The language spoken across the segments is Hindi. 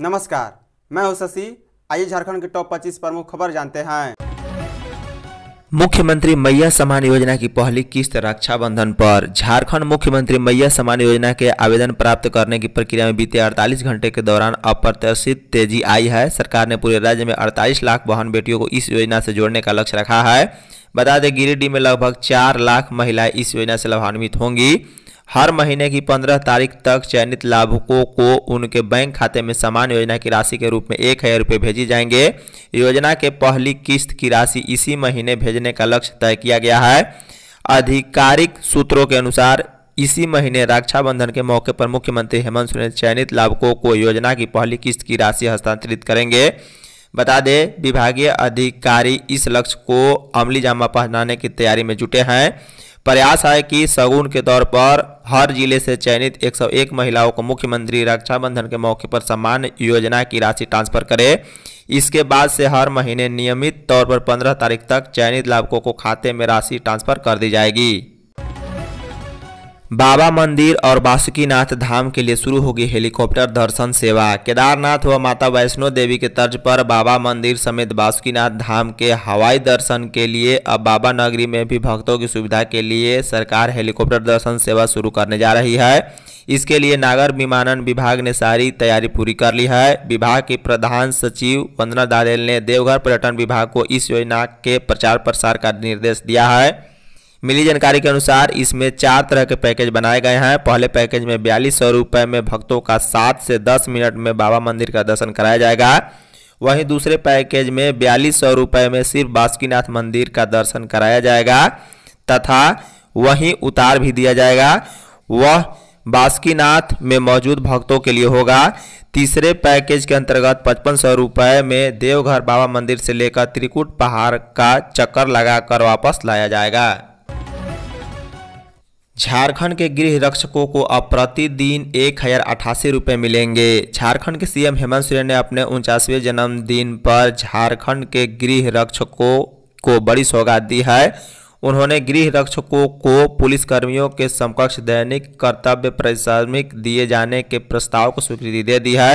नमस्कार मैं हूं शशि आइए झारखंड के टॉप 25 प्रमुख खबर जानते हैं मुख्यमंत्री मैया सम्मान योजना की पहली किस्त रक्षाबंधन पर झारखंड मुख्यमंत्री मैया सम्मान योजना के आवेदन प्राप्त करने की प्रक्रिया में बीते 48 घंटे के दौरान अप्रत्याशित तेजी आई है सरकार ने पूरे राज्य में 48 लाख बहन बेटियों को इस योजना से जोड़ने का लक्ष्य रखा है बता दें गिरिडीह में लगभग चार लाख महिलाएं इस योजना से लाभान्वित होंगी हर महीने की पंद्रह तारीख तक चयनित लाभुकों को उनके बैंक खाते में समान योजना की राशि के रूप में एक हज़ार रुपये भेजी जाएंगे योजना के पहली किस्त की राशि इसी महीने भेजने का लक्ष्य तय किया गया है आधिकारिक सूत्रों के अनुसार इसी महीने रक्षाबंधन के मौके पर मुख्यमंत्री हेमंत सोरेन चयनित लाभुकों को योजना की पहली किस्त की राशि हस्तांतरित करेंगे बता दें विभागीय अधिकारी इस लक्ष्य को अमली जामा पहनाने की तैयारी में जुटे हैं प्रयास है कि सगुन के तौर पर हर जिले से चयनित 101 महिलाओं को मुख्यमंत्री रक्षाबंधन के मौके पर सम्मान योजना की राशि ट्रांसफर करें इसके बाद से हर महीने नियमित तौर पर 15 तारीख तक चयनित लाभकों को खाते में राशि ट्रांसफर कर दी जाएगी बाबा मंदिर और बासुकीनाथ धाम के लिए शुरू होगी हेलीकॉप्टर दर्शन सेवा केदारनाथ व माता वैष्णो देवी के तर्ज पर बाबा मंदिर समेत बासुकीनाथ धाम के हवाई दर्शन के लिए अब बाबा नगरी में भी भक्तों की सुविधा के लिए सरकार हेलीकॉप्टर दर्शन सेवा शुरू करने जा रही है इसके लिए नागर विमानन विभाग ने सारी तैयारी पूरी कर ली है विभाग की प्रधान सचिव वंदना दालेल ने देवघर पर्यटन विभाग को इस योजना के प्रचार प्रसार का निर्देश दिया है मिली जानकारी के अनुसार इसमें चार तरह के पैकेज बनाए गए हैं पहले पैकेज में बयालीस सौ रुपये में भक्तों का सात से दस मिनट में बाबा मंदिर का दर्शन कराया जाएगा वहीं दूसरे पैकेज में बयालीस सौ रुपये में सिर्फ बासुकीनाथ मंदिर का दर्शन कराया जाएगा तथा वहीं उतार भी दिया जाएगा वह बासुकीनाथ में मौजूद भक्तों के लिए होगा तीसरे पैकेज के अंतर्गत पचपन सौ रुपये में देवघर बाबा मंदिर से लेकर त्रिकुट पहाड़ का चक्कर लगाकर वापस लाया जाएगा झारखंड के गृह रक्षकों को अब प्रतिदिन एक हजार अठासी रुपये मिलेंगे झारखंड के सीएम हेमंत सोरेन ने अपने उनचासवें जन्मदिन पर झारखंड के गृह रक्षकों को बड़ी सौगात दी है उन्होंने गृह रक्षकों को पुलिसकर्मियों के समकक्ष दैनिक कर्तव्य पारिश्रमिक दिए जाने के प्रस्ताव को स्वीकृति दे दी है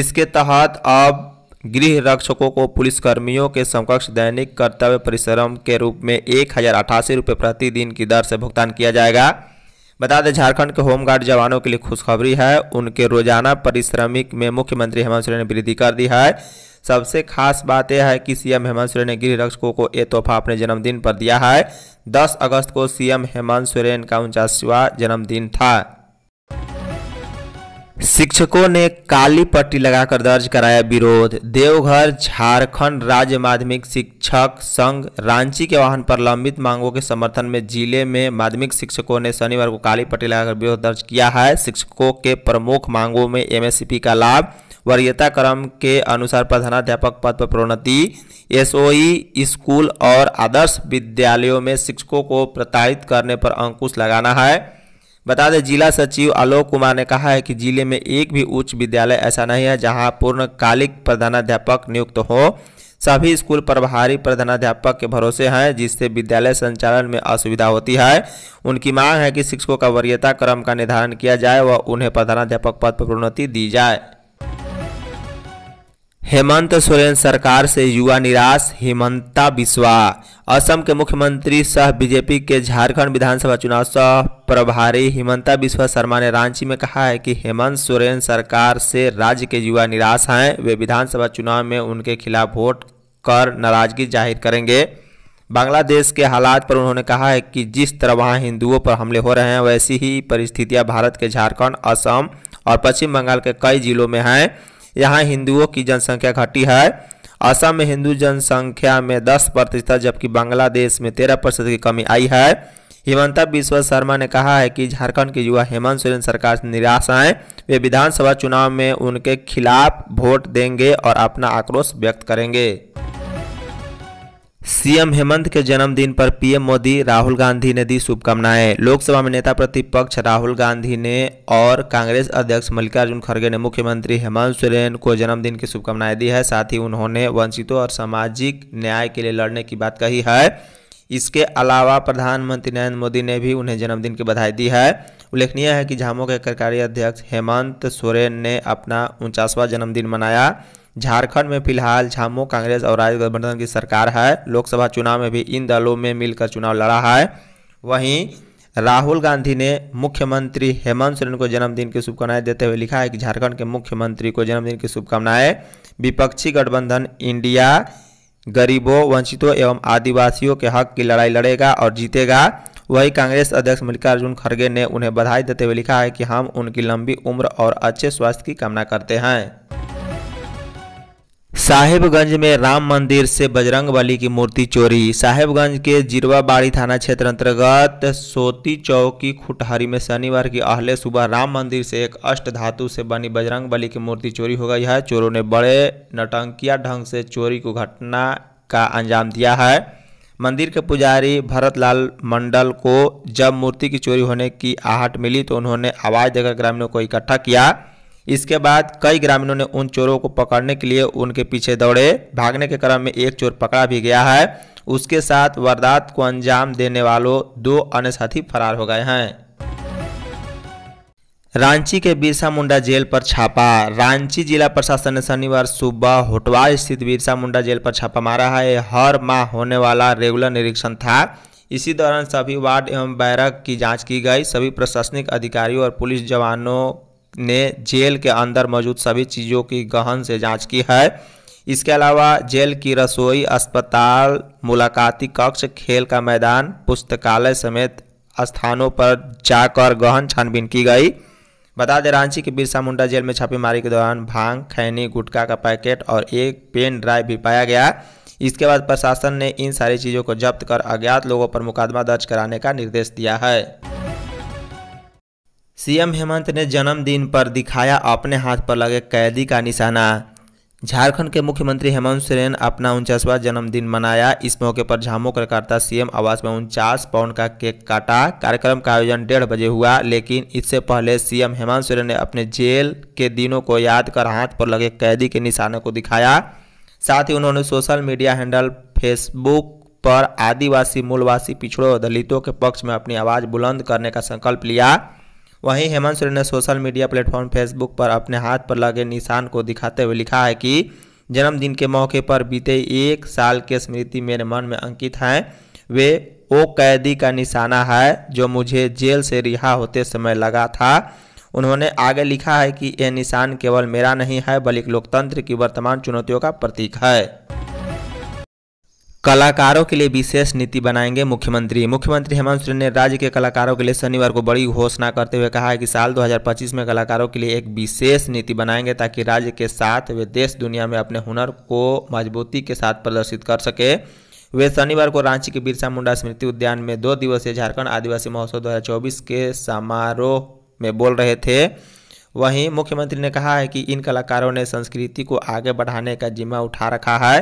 इसके तहत अब गृह रक्षकों को पुलिसकर्मियों के समकक्ष दैनिक कर्तव्य परिश्रम के रूप में एक हज़ार अठासी रुपये प्रतिदिन की दर से भुगतान किया जाएगा बता दें झारखंड के होमगार्ड जवानों के लिए खुशखबरी है उनके रोजाना परिश्रमिक में मुख्यमंत्री हेमंत सोरेन ने वृद्धि कर दी है सबसे खास बात यह है कि सीएम हेमंत सोरेन ने गृह रक्षकों को ये तोहफा अपने जन्मदिन पर दिया है 10 अगस्त को सीएम हेमंत सोरेन का उनचासवा जन्मदिन था शिक्षकों ने काली पट्टी लगाकर दर्ज कराया विरोध देवघर झारखंड राज्य माध्यमिक शिक्षक संघ रांची के वाहन पर लंबित मांगों के समर्थन में जिले में माध्यमिक शिक्षकों ने शनिवार को काली पट्टी लगाकर विरोध दर्ज किया है शिक्षकों के प्रमुख मांगों में एमएससीपी का लाभ वरीयता क्रम के अनुसार प्रधानाध्यापक पद पर प्रोन्नति एसओई स्कूल और आदर्श विद्यालयों में शिक्षकों को प्रताड़ित करने पर अंकुश लगाना है बता दें जिला सचिव आलोक कुमार ने कहा है कि जिले में एक भी उच्च विद्यालय ऐसा नहीं है जहां पूर्णकालिक प्रधानाध्यापक नियुक्त हो सभी स्कूल प्रभारी प्रधानाध्यापक के भरोसे हैं जिससे विद्यालय संचालन में असुविधा होती है उनकी मांग है कि शिक्षकों का वरीयता क्रम का निर्धारण किया जाए व उन्हें प्रधानाध्यापक पद पर प्रोन्नति दी जाए हेमंत सोरेन सरकार से युवा निराश हेमंता बिस्वा असम के मुख्यमंत्री सह बीजेपी के झारखंड विधानसभा चुनाव सह प्रभारी हेमंता बिस्वा शर्मा ने रांची में कहा है कि हेमंत सोरेन सरकार से राज्य के युवा निराश हैं वे विधानसभा चुनाव में उनके खिलाफ वोट कर नाराजगी जाहिर करेंगे बांग्लादेश के हालात पर उन्होंने कहा है कि जिस तरह वहाँ हिंदुओं पर हमले हो रहे हैं वैसी ही परिस्थितियाँ भारत के झारखंड असम और पश्चिम बंगाल के कई जिलों में हैं यहाँ हिंदुओं की जनसंख्या घटी है असम में हिंदू जनसंख्या में 10 प्रतिशत जबकि बांग्लादेश में 13 प्रतिशत की कमी आई है हिमंता बिश्व शर्मा ने कहा है कि झारखंड के युवा हेमंत सोरेन सरकार से निराश हैं वे विधानसभा चुनाव में उनके खिलाफ वोट देंगे और अपना आक्रोश व्यक्त करेंगे सीएम हेमंत के जन्मदिन पर पीएम मोदी राहुल गांधी ने दी शुभकामनाएं लोकसभा में नेता प्रतिपक्ष राहुल गांधी ने और कांग्रेस अध्यक्ष मल्लिकार्जुन खड़गे ने मुख्यमंत्री हेमंत सोरेन को जन्मदिन की शुभकामनाएं दी है साथ ही उन्होंने वंचितों और सामाजिक न्याय के लिए लड़ने की बात कही है इसके अलावा प्रधानमंत्री नरेंद्र मोदी ने भी उन्हें जन्मदिन की बधाई दी है उल्लेखनीय है कि झामो के कार्यकारी अध्यक्ष हेमंत सोरेन ने अपना उनचासवां जन्मदिन मनाया झारखंड में फिलहाल झामो कांग्रेस और राज्य गठबंधन की सरकार है लोकसभा चुनाव में भी इन दलों में मिलकर चुनाव लड़ा है वहीं राहुल गांधी ने मुख्यमंत्री हेमंत सोरेन को जन्मदिन की शुभकामनाएं देते हुए लिखा है कि झारखंड के मुख्यमंत्री को जन्मदिन की शुभकामनाएं विपक्षी गठबंधन इंडिया गरीबों वंचितों एवं आदिवासियों के हक की लड़ाई लड़ेगा और जीतेगा वही कांग्रेस अध्यक्ष मल्लिकार्जुन खड़गे ने उन्हें बधाई देते हुए लिखा है कि हम उनकी लंबी उम्र और अच्छे स्वास्थ्य की कामना करते हैं साहिबगंज में राम मंदिर से बजरंगबली की मूर्ति चोरी साहिबगंज के जीरवाबाड़ी थाना क्षेत्र अंतर्गत सोती चौक की खुटहरी में शनिवार की अहले सुबह राम मंदिर से एक अष्ट धातु से बनी बजरंगबली की मूर्ति चोरी हो गई है चोरों ने बड़े नटंकिया ढंग से चोरी को घटना का अंजाम दिया है मंदिर के पुजारी भरतलाल मंडल को जब मूर्ति की चोरी होने की आहट मिली तो उन्होंने आवाज़ देकर ग्रामीणों को इकट्ठा किया इसके बाद कई ग्रामीणों ने उन चोरों को पकड़ने के लिए उनके पीछे दौड़े भागने के क्रम में एक चोर पकड़ा भी गया है उसके साथ वारदात को अंजाम देने वालों दो अन्य साथी फरार हो गए हैं रांची के बिरसा मुंडा जेल पर छापा रांची जिला प्रशासन ने शनिवार सुबह होटवा स्थित बिरसा मुंडा जेल पर छापा मारा है हर माह होने वाला रेगुलर निरीक्षण था इसी दौरान सभी वार्ड एवं बैरक की जांच की गई सभी प्रशासनिक अधिकारियों और पुलिस जवानों ने जेल के अंदर मौजूद सभी चीज़ों की गहन से जांच की है इसके अलावा जेल की रसोई अस्पताल मुलाकाती कक्ष खेल का मैदान पुस्तकालय समेत स्थानों पर जाकर गहन छानबीन की गई बता दें रांची के बिरसा मुंडा जेल में छापेमारी के दौरान भांग खैनी गुटखा का पैकेट और एक पेन ड्राइव भी पाया गया इसके बाद प्रशासन ने इन सारी चीज़ों को जब्त कर अज्ञात लोगों पर मुकदमा दर्ज कराने का निर्देश दिया है सीएम हेमंत ने जन्मदिन पर दिखाया अपने हाथ पर लगे कैदी का निशाना झारखंड के मुख्यमंत्री हेमंत सोरेन अपना उनचासवा जन्मदिन मनाया इस मौके पर झामो कार्यकर्ता सीएम आवास में उनचास पाउंड का केक काटा कार्यक्रम का आयोजन डेढ़ बजे हुआ लेकिन इससे पहले सीएम हेमंत सोरेन ने अपने जेल के दिनों को याद कर हाथ पर लगे कैदी के निशाने को दिखाया साथ ही उन्होंने सोशल मीडिया हैंडल फेसबुक पर आदिवासी मूलवासी पिछड़ों दलितों के पक्ष में अपनी आवाज़ बुलंद करने का संकल्प लिया वहीं हेमंत सोरेन ने सोशल मीडिया प्लेटफॉर्म फेसबुक पर अपने हाथ पर लगे निशान को दिखाते हुए लिखा है कि जन्मदिन के मौके पर बीते एक साल के स्मृति मेरे मन में अंकित हैं वे वो कैदी का निशाना है जो मुझे जेल से रिहा होते समय लगा था उन्होंने आगे लिखा है कि यह निशान केवल मेरा नहीं है बल्कि लोकतंत्र की वर्तमान चुनौतियों का प्रतीक है कलाकारों के लिए विशेष नीति बनाएंगे मुख्यमंत्री मुख्यमंत्री हेमंत सोरेन ने राज्य के कलाकारों के लिए शनिवार को बड़ी घोषणा करते हुए कहा है कि साल 2025 में कलाकारों के लिए एक विशेष नीति बनाएंगे ताकि राज्य के साथ वे देश दुनिया में अपने हुनर को मजबूती के साथ प्रदर्शित कर सके वे शनिवार को रांची के बिरसा मुंडा स्मृति उद्यान में दो दिवसीय झारखंड आदिवासी महोत्सव दो के समारोह में बोल रहे थे वहीं मुख्यमंत्री ने कहा है कि इन कलाकारों ने संस्कृति को आगे बढ़ाने का जिम्मा उठा रखा है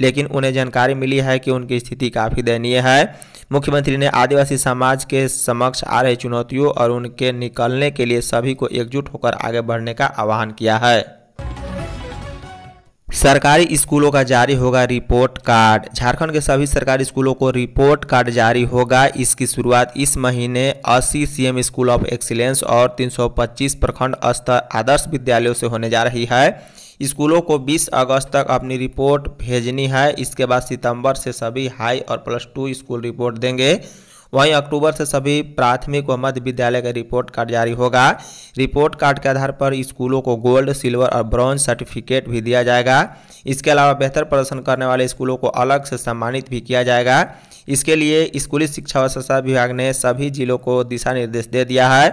लेकिन उन्हें जानकारी मिली है कि उनकी स्थिति काफ़ी दयनीय है मुख्यमंत्री ने आदिवासी समाज के समक्ष आ रही चुनौतियों और उनके निकलने के लिए सभी को एकजुट होकर आगे बढ़ने का आह्वान किया है सरकारी स्कूलों का जारी होगा रिपोर्ट कार्ड झारखंड के सभी सरकारी स्कूलों को रिपोर्ट कार्ड जारी होगा इसकी शुरुआत इस महीने 80 सीएम स्कूल ऑफ एक्सीलेंस और 325 प्रखंड स्तर आदर्श विद्यालयों से होने जा रही है स्कूलों को 20 अगस्त तक अपनी रिपोर्ट भेजनी है इसके बाद सितंबर से सभी हाई और प्लस टू स्कूल रिपोर्ट देंगे वहीं अक्टूबर से सभी प्राथमिक व मध्य विद्यालय का रिपोर्ट कार्ड जारी होगा रिपोर्ट कार्ड के आधार पर स्कूलों को गोल्ड सिल्वर और ब्रॉन्ज सर्टिफिकेट भी दिया जाएगा इसके अलावा बेहतर प्रदर्शन करने वाले स्कूलों को अलग से सम्मानित भी किया जाएगा इसके लिए स्कूली शिक्षा व शिक्षा विभाग ने सभी जिलों को दिशा निर्देश दे दिया है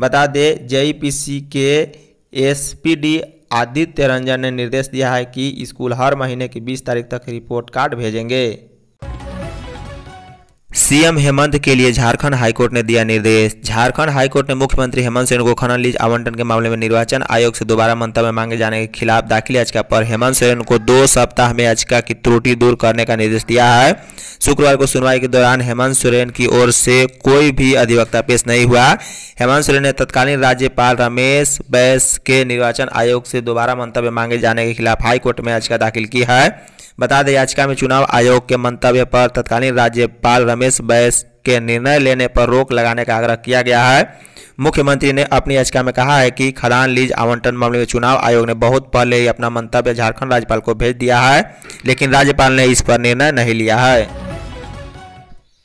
बता दें जेईपीसी के एस आदित्य रंजन ने निर्देश दिया है कि स्कूल हर महीने की 20 तारीख तक रिपोर्ट कार्ड भेजेंगे सीएम हेमंत के लिए झारखंड हाईकोर्ट ने दिया निर्देश झारखंड हाईकोर्ट ने मुख्यमंत्री हेमंत सोरेन को खनन लीज आवंटन के मामले में निर्वाचन आयोग से दोबारा मंतव्य मांगे जाने के खिलाफ दाखिल याचिका पर हेमंत सोरेन को दो सप्ताह में याचिका की त्रुटि दूर करने का निर्देश दिया है शुक्रवार को सुनवाई के दौरान हेमंत सोरेन की ओर से कोई भी अधिवक्ता पेश नहीं हुआ हेमंत सोरेन ने तत्कालीन राज्यपाल रमेश बैस के निर्वाचन आयोग से दोबारा मंतव्य मांगे जाने के खिलाफ हाईकोर्ट में याचिका दाखिल की है बता दें याचिका में चुनाव आयोग के मंतव्य पर तत्कालीन राज्यपाल रमेश बैस के निर्णय लेने पर रोक लगाने का आग्रह किया गया है मुख्यमंत्री ने अपनी याचिका में कहा है कि खदान लीज आवंटन मामले में चुनाव आयोग ने बहुत पहले ही अपना मंतव्य झारखंड राज्यपाल को भेज दिया है लेकिन राज्यपाल ने इस पर निर्णय नहीं लिया है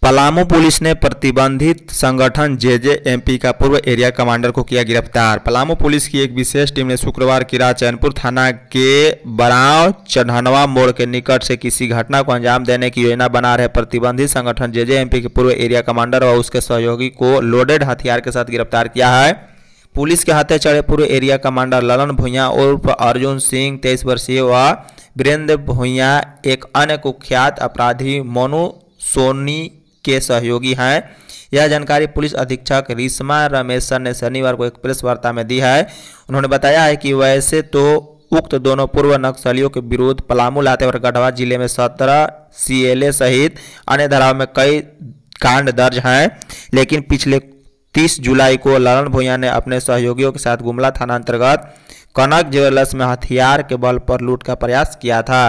पलामू पुलिस ने प्रतिबंधित संगठन जेजेएमपी का पूर्व एरिया कमांडर को किया गिरफ्तार पलामू पुलिस की एक विशेष टीम ने शुक्रवार की रात चैनपुर थाना के बराव चढ़नवा मोड़ के निकट से किसी घटना को अंजाम देने की योजना बना रहे प्रतिबंधित संगठन जेजेएमपी के पूर्व एरिया कमांडर और उसके सहयोगी को लोडेड हथियार के साथ गिरफ्तार किया है पुलिस के हाथे चढ़े पूर्व एरिया कमांडर ललन भुइया उर्फ अर्जुन सिंह तेईस वर्षीय व वीरेंद्र भुइया एक अन्य कुख्यात अपराधी मोनू सोनी के सहयोगी हैं यह जानकारी पुलिस अधीक्षक रिश्मा रमेशन ने शनिवार को एक प्रेस वार्ता में दी है उन्होंने बताया है कि वैसे तो उक्त दोनों पूर्व नक्सलियों के विरुद्ध पलामू लाते और गढ़वा जिले में सत्रह सी सहित अन्य धाराओं में कई कांड दर्ज हैं लेकिन पिछले 30 जुलाई को लालन भूया ने अपने सहयोगियों के साथ गुमला थाना अंतर्गत कनक ज्वेलर्स में हथियार के बल पर लूट का प्रयास किया था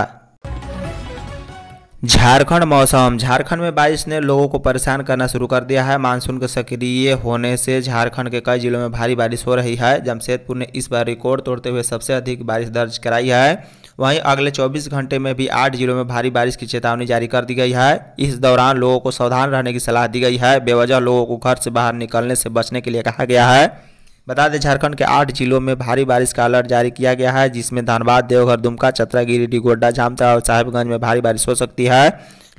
झारखंड मौसम झारखंड में बारिश ने लोगों को परेशान करना शुरू कर दिया है मानसून के सक्रिय होने से झारखंड के कई जिलों में भारी बारिश हो रही है जमशेदपुर ने इस बार रिकॉर्ड तोड़ते हुए सबसे अधिक बारिश दर्ज कराई है वहीं अगले 24 घंटे में भी आठ जिलों में भारी बारिश की चेतावनी जारी कर दी गई है इस दौरान लोगों को सावधान रहने की सलाह दी गई है बेवजह लोगों को घर से बाहर निकलने से बचने के लिए कहा गया है बता दें झारखंड के आठ जिलों में भारी बारिश का अलर्ट जारी किया गया है जिसमें धनबाद देवघर दुमका चतरा गिरिडीह गोड्डा जामता और साहिबगंज में भारी बारिश हो सकती है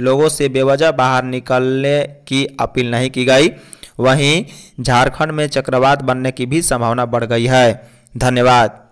लोगों से बेवजह बाहर निकलने की अपील नहीं की गई वहीं झारखंड में चक्रवात बनने की भी संभावना बढ़ गई है धन्यवाद